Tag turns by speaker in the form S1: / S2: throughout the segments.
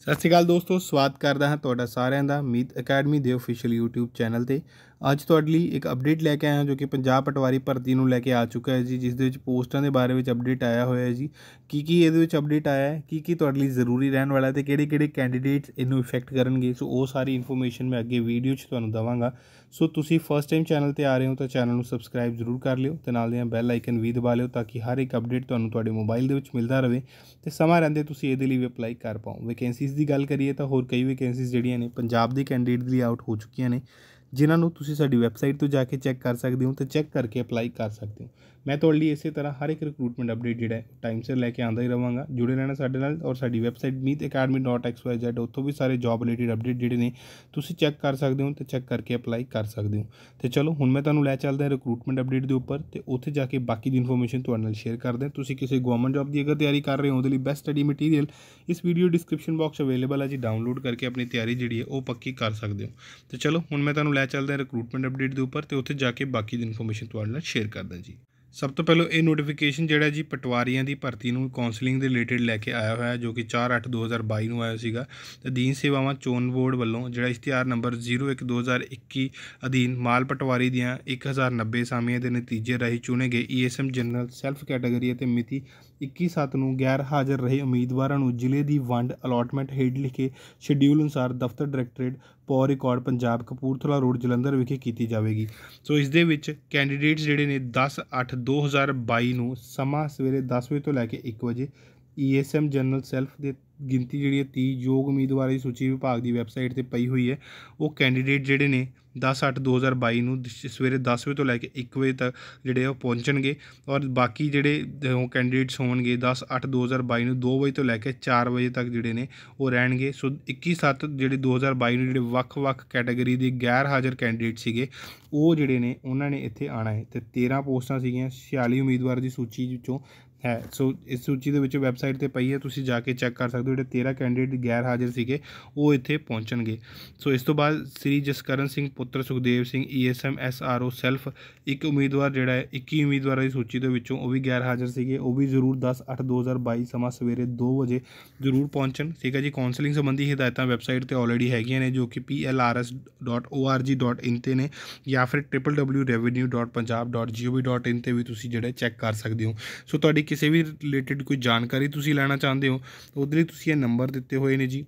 S1: ਸਤਿ ਸ਼੍ਰੀ ਅਕਾਲ ਦੋਸਤੋ ਸਵਾਗਤ ਕਰਦਾ ਹਾਂ ਤੁਹਾਡਾ ਸਾਰਿਆਂ ਦਾ ਮੀਤ ਅਕੈਡਮੀ ਦੇ ਅਫੀਸ਼ੀਅਲ YouTube ਚੈਨਲ ਤੇ ਅੱਜ ਤੁਹਾਡੇ ਲਈ ਇੱਕ ਅਪਡੇਟ ਲੈ ਕੇ ਆਇਆ ਹਾਂ ਜੋ ਕਿ ਪੰਜਾਬ ਪਟਵਾਰੀ ਭਰਤੀ ਨੂੰ ਲੈ ਕੇ ਆ ਚੁੱਕਾ ਹੈ ਜੀ ਜਿਸ ਦੇ ਵਿੱਚ ਪੋਸਟਾਂ ਦੇ ਬਾਰੇ ਵਿੱਚ ਅਪਡੇਟ ਆਇਆ ਹੋਇਆ ਹੈ ਜੀ ਕੀ ਕੀ ਇਹਦੇ ਵਿੱਚ ਅਪਡੇਟ ਆਇਆ ਹੈ ਕੀ ਕੀ ਤੁਹਾਡੇ ਲਈ ਜ਼ਰੂਰੀ ਰਹਿਣ ਵਾਲਾ ਤੇ ਕਿਹੜੇ ਕਿਹੜੇ ਕੈਂਡੀਡੇਟਸ ਇਹਨੂੰ ਇਫੈਕਟ ਕਰਨਗੇ ਸੋ ਉਹ ਸਾਰੀ ਇਨਫੋਰਮੇਸ਼ਨ ਮੈਂ ਅੱਗੇ ਵੀਡੀਓ 'ਚ ਤੁਹਾਨੂੰ ਦਵਾਂਗਾ ਸੋ ਤੁਸੀਂ ਫਰਸਟ ਟਾਈਮ ਚੈਨਲ ਤੇ ਆ ਰਹੇ ਹੋ ਤਾਂ ਚੈਨਲ ਨੂੰ ਸਬਸਕ੍ਰਾਈਬ ਜ਼ਰੂਰ ਕਰ ਲਿਓ ਤੇ ਨਾਲ ਦੀਆਂ ਬੈਲ ਆਈਕਨ ਵੀ ਦਬਾ ਲਿਓ ਤਾਂ ਕਿ ਹਰ ਇੱਕ ਅਪਡੇਟ ਤੁਹਾਨੂੰ ਤੁਹਾਡੇ ਮੋਬਾਈਲ ਦੇ ਵਿੱਚ ਮਿਲਦਾ ਰਹੇ ਤੇ ਸਮਾਂ ਰਹਿੰਦੇ ਤੁਸੀਂ ਇਹਦੇ ਲਈ ਵੀ ਅਪਲਾਈ ਕਰ ਪਾਓ ਵੈਕੈਂਸੀ ਵੈਕੈਂਸੀਜ਼ ਦੀ ਗੱਲ ਕਰੀਏ ਤਾਂ ਹੋਰ ਕਈ ਵੈਕੈਂਸੀਜ਼ ਜਿਹੜੀਆਂ ਨੇ ਪੰਜਾਬ ਦੇ ਕੈਂਡੀਡੇਟ ਲਈ ਆਊਟ ਹੋ ਚੁੱਕੀਆਂ ਨੇ ਜਿਨ੍ਹਾਂ ਨੂੰ ਤੁਸੀਂ ਸਾਡੀ ਵੈਬਸਾਈਟ ਤੋਂ ਜਾ ਕੇ ਚੈੱਕ ਕਰ ਸਕਦੇ ਹੋ ਤੇ ਚੈੱਕ ਕਰਕੇ ਅਪਲਾਈ ਕਰ ਸਕਦੇ ਹੋ ਮੈਂ ਤੁਹਾਡੇ ਲਈ ਇਸੇ ਤਰ੍ਹਾਂ ਹਰ ਇੱਕ ਰਿਕਰੂਟਮੈਂਟ ਅਪਡੇਟ ਜਿਹੜਾ ਹੈ ਟਾਈਮ ਸਿਰ ਲੈ ਕੇ ਆਂਦਾ ਹੀ ਰਵਾਂਗਾ ਜੁੜੇ ਰਹਿਣਾ ਸਾਡੇ ਨਾਲ ਔਰ ਸਾਡੀ ਵੈਬਸਾਈਟ meetacademy.xyz ਉੱਥੋਂ ਵੀ ਸਾਰੇ ਜੌਬ ਰਿਲੇਟਡ ਅਪਡੇਟ ਜਿਹੜੇ ਨੇ ਤੁਸੀਂ ਚੈੱਕ ਕਰ ਸਕਦੇ ਹੋ ਤੇ ਚੈੱਕ ਕਰਕੇ ਅਪਲਾਈ ਕਰ ਸਕਦੇ ਹੋ ਤੇ ਚਲੋ ਹੁਣ ਮੈਂ ਤੁਹਾਨੂੰ ਲੈ ਚੱਲਦਾ ਹਾਂ ਰਿਕਰੂਟਮੈਂਟ ਅਪਡੇਟ ਦੇ ਉੱਪਰ ਤੇ ਉੱਥੇ ਜਾ ਕੇ ਬਾਕੀ ਦੀ ਇਨਫੋਰਮੇਸ਼ਨ ਤੁਹਾਡੇ ਨਾਲ ਸ਼ੇਅਰ ਕਰਦੇ ਹਾਂ ਤੁਸੀਂ ਕਿਸੇ ਗਵਰਨਮੈਂਟ ਜੌਬ ਦੀ ਅਗਰ ਤਿਆਰੀ ਕਰ ਰਹੇ ਹੋ ਉਹਦੇ ਲਈ ਬੈਸਟ ਸਟੱਡੀ ਮਟੀਰੀਅਲ ਇਸ ਵੀਡੀਓ ਡਿਸਕ੍ਰਿਪਸ਼ਨ ਬਾਕਸ ਅਵੇਲੇਬਲ ਹੈ ਜੀ ਡਾਊਨਲੋਡ ਕਰਕੇ ਆਪਣੀ ਤਿਆਰੀ ਜਿਹੜੀ ਹੈ ਉਹ ਪੱਕੀ ਕਰ ਸਕਦੇ ਹੋ ਤੇ ਚਲੋ ਹੁਣ ਮੈਂ ਤੁਹਾਨੂੰ ਲੈ ਚੱਲਦੇ ਹਾਂ ਰਿਕਰੂਟਮੈਂਟ ਅਪਡੇਟ ਦੇ ਉੱਪਰ ਤੇ ਉੱਥੇ ਜਾ ਕੇ ਬਾਕੀ ਦੀ ਇਨਫੋਰਮੇਸ਼ਨ ਤੁਹਾਡੇ ਨਾਲ ਸ਼ੇਅਰ ਕਰਦਾ ਜੀ ਸਭ ਤੋਂ ਪਹਿਲਾਂ ਇਹ ਨੋਟੀਫਿਕੇਸ਼ਨ ਜਿਹੜਾ ਜੀ ਪਟਵਾਰੀਆਂ ਦੀ ਭਰਤੀ ਨੂੰ ਕਾਉਂਸਲਿੰਗ ਦੇ ਰਿਲੇਟਡ ਲੈ ਕੇ ਆਇਆ ਹੋਇਆ ਜੋ ਕਿ 4/8/2022 ਨੂੰ ਆਇਆ ਸੀਗਾ ਦੀਨ ਸੇਵਾਵਾਂ ਚੋਣ ਬੋਰਡ ਵੱਲੋਂ ਜਿਹੜਾ ਇਸ਼ਤਿਹਾਰ ਨੰਬਰ 01/2021 ਅਧੀਨ ਮਾਲ ਪਟਵਾਰੀ ਦੀਆਂ 1090 ਸਾਮੀਆਂ ਦੇ ਨਤੀਜੇ ਰਹੀ ਚੁਣੇ ਗਏ ਈਐਸਐਮ ਜਨਰਲ ਸੈਲਫ ਕੈਟਾਗਰੀ ਅਤੇ ਮਿਤੀ 21/7 ਨੂੰ ਗੈਰ ਹਾਜ਼ਰ ਰਹੇ ਉਮੀਦਵਾਰਾਂ ਨੂੰ ਜ਼ਿਲ੍ਹੇ ਦੀ ਵੰਡ ਅਲਾਟਮੈਂਟ ਹੇਡ ਲਿਖੇ ਸ਼ਡਿਊਲ ਅਨੁਸਾਰ ਦਫ਼ਤਰ ਡਾਇਰੈਕਟਰੇਟ ਪੌਰ ਰਿਕਾਰਡ ਪੰਜਾਬ ਕਪੂਰਥਲਾ ਰੋਡ ਜਲੰਧਰ ਵਿਖੇ ਕੀਤੀ ਜਾਵੇਗੀ ਸੋ ਇਸ ਦੇ ਵਿੱਚ ਕੈਂਡੀਡੇਟਸ ਜਿਹੜੇ ਨੇ 10 8 2022 ਨੂੰ ਸਮਾਂ ਸਵੇਰੇ 10 ਵਜੇ ਤੋਂ ਲੈ ਕੇ 1 ਵਜੇ ESM ਜਨਰਲ ਸੈਲਫ ਦੇ ਗਿਣਤੀ ਜਿਹੜੀ ਹੈ 30 ਯੋਗ ਉਮੀਦਵਾਰਾਂ ਦੀ ਸੂਚੀ ਵਿਭਾਗ ਦੀ ਵੈਬਸਾਈਟ ਤੇ ਪਈ ਹੋਈ ਹੈ ਉਹ ਕੈਂਡੀਡੇਟ ਜਿਹੜੇ ਨੇ 10 8 2022 ਨੂੰ ਸਵੇਰੇ 10 ਵਜੇ ਤੋਂ ਲੈ ਕੇ 1 ਵਜੇ ਤੱਕ ਜਿਹੜੇ ਉਹ ਪਹੁੰਚਣਗੇ ਔਰ ਬਾਕੀ ਜਿਹੜੇ ਉਹ ਕੈਂਡੀਡੇਟਸ ਹੋਣਗੇ 10 8 2022 ਨੂੰ 2 ਵਜੇ ਤੋਂ ਲੈ ਕੇ 4 ਵਜੇ ਤੱਕ ਜਿਹੜੇ ਨੇ ਉਹ ਰਹਿਣਗੇ ਸੋ 21 7 ਜਿਹੜੇ 2022 ਨੂੰ ਜਿਹੜੇ ਵੱਖ-ਵੱਖ ਕੈਟਾਗਰੀ ਦੇ ਗੈਰ ਹਾਜ਼ਰ ਕੈਂਡੀਡੇਟ ਸੀਗੇ ਉਹ ਜਿਹੜੇ ਨੇ ਉਹਨਾਂ ਨੇ ਇੱਥੇ ਆਣਾ ਹੈ ਤੇ 13 ਪੋਸਟਾਂ ਸੀਗੀਆਂ 46 ਉਮੀਦਵਾਰ ਦੀ ਸੂਚੀ ਵਿੱਚੋਂ ਹੈ ਸੋ ਇਸ ਸੂਚੀ ਦੇ ਵਿੱਚ ਵੈਬਸਾਈਟ ਤੇ ਪਈ ਹੈ ਤੁਸੀਂ ਜਾ ਕੇ ਚੈੱਕ ਕਰ ਸਕਦੇ ਹੋ ਜਿਹੜੇ 13 ਕੈਂਡੀਡੇਟ ਗੈਰ ਹਾਜ਼ਰ ਸੀਗੇ ਉਹ ਇੱਥੇ ਪਹੁੰਚਣਗੇ ਸੋ ਇਸ ਤੋਂ ਬਾਅਦ ਸ੍ਰੀ ਜਸਕਰਨ ਸਿੰਘ ਪੁੱਤਰ Sukhdev Singh ESM SRO self ਇੱਕ ਉਮੀਦਵਾਰ ਜਿਹੜਾ ਹੈ 21 ਉਮੀਦਵਾਰਾਂ ਦੀ ਸੂਚੀ ਦੇ ਵਿੱਚੋਂ ਉਹ ਵੀ ਗੈਰ ਹਾਜ਼ਰ ਸੀਗੇ ਉਹ ਵੀ ਜ਼ਰੂਰ 10/8/2022 ਸਮਾਂ ਸਵੇਰੇ 2 ਵਜੇ ਜ਼ਰੂਰ ਪਹੁੰਚਣ ਠੀਕ ਹੈ ਜੀ ਕਾਉਂਸਲਿੰਗ ਸੰਬੰਧੀ ਹਦਾਇਤਾਂ ਵੈਬਸਾਈਟ ਤੇ ਆਲਰੇਡੀ ਹੈਗੀਆਂ ਨੇ ਜੋ ਕਿ plrs.org.in ਤੇ ਨੇ ਜਾਂ ਫਿਰ www.revenue.punjab.gov.in ਤੇ ਵੀ ਤੁਸੀਂ ਜਿਹੜੇ ਚੈੱਕ ਕਰ ਸਕਦੇ ਹੋ ਸੋ ਤੁਹਾਡੀ ਕਿਸੇ ਵੀ ਰਿਲੇਟਡ ਕੋਈ ਜਾਣਕਾਰੀ ਤੁਸੀਂ ਲੈਣਾ ਚਾਹੁੰਦੇ ਹੋ ਉਹਦੇ ਲਈ ਤੁਸੀਂ ਇਹ ਨੰਬਰ ਦਿੱਤੇ ਹੋਏ ਨੇ ਜੀ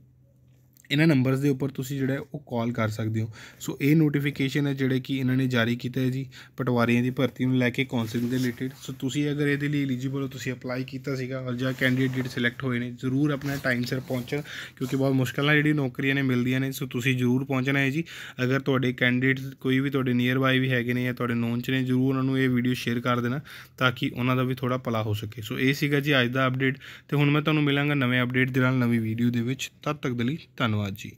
S1: ਇਹਨਾਂ ਨੰਬਰਸ ਦੇ ਉੱਪਰ ਤੁਸੀਂ ਜਿਹੜਾ ਉਹ ਕਾਲ ਕਰ ਸਕਦੇ ਹੋ ਸੋ ਇਹ ਨੋਟੀਫਿਕੇਸ਼ਨ ਹੈ ਜਿਹੜੇ ਕਿ ਇਹਨਾਂ ਨੇ ਜਾਰੀ ਕੀਤਾ ਹੈ ਜੀ ਪਟਵਾਰੀਆਂ ਦੀ ਭਰਤੀ ਨੂੰ ਲੈ ਕੇ ਕਾਉਂਸਲਿੰਗ ਦੇ ਰਿਲੇਟਡ ਸੋ ਤੁਸੀਂ ਅਗਰ ਇਹਦੇ ਲਈ ਐਲੀਜੀਬਲ ਹੋ ਤੁਸੀਂ ਅਪਲਾਈ ਕੀਤਾ ਸੀਗਾ ਔਰ ਜਾਂ ਕੈਂਡੀਡੇਟ ਸਿਲੈਕਟ ਹੋਏ ਨੇ ਜ਼ਰੂਰ ਆਪਣਾ ਟਾਈਮ ਸਿਰ ਪਹੁੰਚਣ ਕਿਉਂਕਿ ਬਹੁਤ ਮੁਸ਼ਕਲ ਨਾਲ ਜਿਹੜੀ ਨੌਕਰੀਆਂ ਨੇ ਮਿਲਦੀਆਂ ਨੇ ਸੋ ਤੁਸੀਂ ਜ਼ਰੂਰ ਪਹੁੰਚਣਾ ਹੈ ਜੀ ਅਗਰ ਤੁਹਾਡੇ ਕੈਂਡੀਡੇਟ ਕੋਈ ਵੀ ਤੁਹਾਡੇ ਨੀਅਰ ਬਾਈ ਵੀ ਹੈਗੇ ਨੇ ਜਾਂ ਤੁਹਾਡੇ ਨੋਨ ਚ ਨੇ ਜ਼ਰੂਰ ਉਹਨਾਂ ਨੂੰ ਇਹ ਵੀਡੀਓ ਸ਼ੇਅਰ ਕਰ ਦੇਣਾ ਤਾਂ ਕਿ ਉਹਨਾਂ ਦਾ ਵੀ ਥੋੜਾ ਭਲਾ ਹੋ ਸਕੇ ਸੋ ਇਹ ਸੀਗਾ ਜੀ ਅੱਜ ਦਾ ਅਪਡੇਟ ਤੇ ਹੁਣ ਮੈਂ ਤੁਹਾਨੂੰ ਮਿਲਾਂਗਾ ਨਵੇਂ ਅਪਡੇਟ ਦੇ ਨਾਲ ਨਵੀਂ ਵੀਡੀਓ ਦੇ ਵਿੱਚ ਤਦ ਤੱਕ ਦੇ ਲਈ ਧੰਨਵਾਦ ਧੰਨਵਾਦ ਜੀ